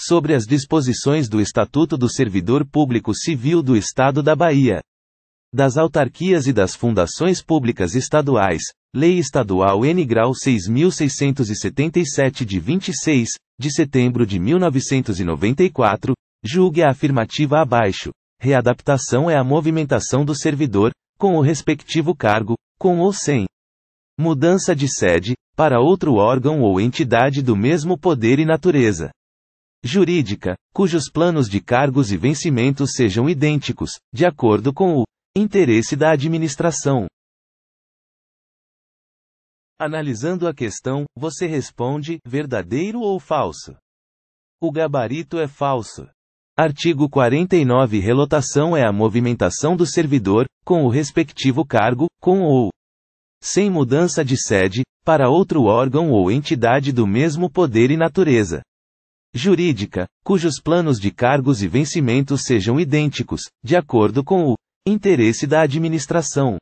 sobre as disposições do Estatuto do Servidor Público Civil do Estado da Bahia, das autarquias e das fundações públicas estaduais, Lei Estadual N. 6677 de 26, de setembro de 1994, julgue a afirmativa abaixo. Readaptação é a movimentação do servidor, com o respectivo cargo, com ou sem mudança de sede, para outro órgão ou entidade do mesmo poder e natureza jurídica, cujos planos de cargos e vencimentos sejam idênticos, de acordo com o interesse da administração. Analisando a questão, você responde: verdadeiro ou falso? O gabarito é falso. Artigo 49 Relotação é a movimentação do servidor, com o respectivo cargo, com ou sem mudança de sede, para outro órgão ou entidade do mesmo poder e natureza jurídica, cujos planos de cargos e vencimentos sejam idênticos, de acordo com o interesse da administração.